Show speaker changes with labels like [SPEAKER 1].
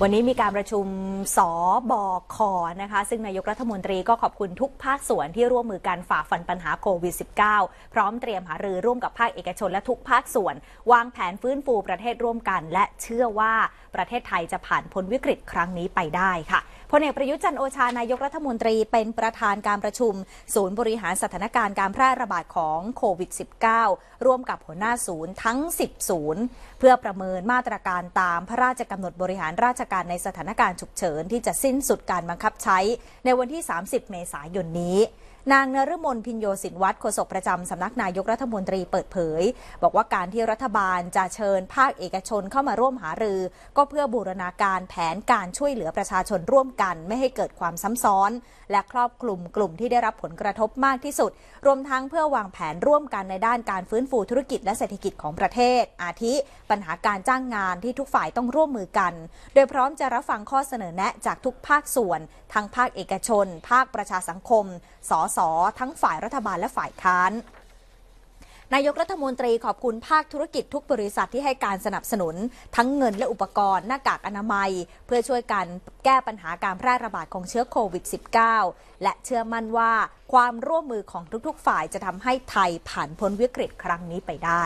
[SPEAKER 1] วันนี้มีการประชุมสอบอคนะคะซึ่งนายกรัฐมนตรีก็ขอบคุณทุกภาคส่วนที่ร่วมมือการฝ่าฟันปัญหาโควิด -19 พร้อมเตรียมหารือร่วมกับภาคเอกชนและทุกภาคส่วน วางแผนฟื้นฟูประเทศร่วมกันและเชื่อว่าประเทศไทยจะผ่านพ้นวิกฤตครั้งนี้ไปได้ค่ะพลเอกประยุทธ์จันโอชา นายกรัฐมนตรีเป็นประธานการประชุมศูนย์บริหารสถานการณ์การแพร่ระบาดของโควิด -19 ร่วมกับหัวหน้าศูนย์ทั้ง 10 ศูนย์ เพื่อประเมินมาตรการตามพระราชกำหนดบริหารราชการในสถานการณ์ฉุกเฉิน ที่จะสิ้นสุดการบังคับใช้ในวันที่ 30 เมษายนนี้นางนรมนพินโยสินวัตรโฆษกประจำสำนักนายกรัฐมนตรีเปิดเผย บอกว่าการที่รัฐบาลจะเชิญภาคเอกชนเข้ามาร่วมหารือ ก็เพื่อบูรณาการแผนการช่วยเหลือประชาชนร่วมกัน ไม่ให้เกิดความซ้ำซ้อนและครอบคลุมกลุ่มที่ได้รับผลกระทบมากที่สุด รวมทั้งเพื่อวางแผนร่วมกันในด้านการฟื้นฟูธุรกิจและเศรษฐกิจของประเทศ อาทิ ปัญหาการจ้างงานที่ทุกฝ่ายต้องร่วมมือกัน โดยพร้อมจะรับฟังข้อเสนอแนะจากทุกภาคส่วนทั้งภาคเอกชน ภาคประชาสังคมสสทั้งฝ่ายรัฐบาลและฝ่ายค้าน นายกรัฐมนตรีขอบคุณภาคธุรกิจทุกบริษัทที่ให้การสนับสนุน ทั้งเงินและอุปกรณ์หน้ากากอนามัยเพื่อช่วยกันแก้ปัญหาการแพร่ระบาดของเชื้อโควิด -19 และเชื่อมั่นว่าความร่วมมือของทุก ๆฝ่ายจะทำให้ไทยผ่านพ้นวิกฤตครั้งนี้ไปได้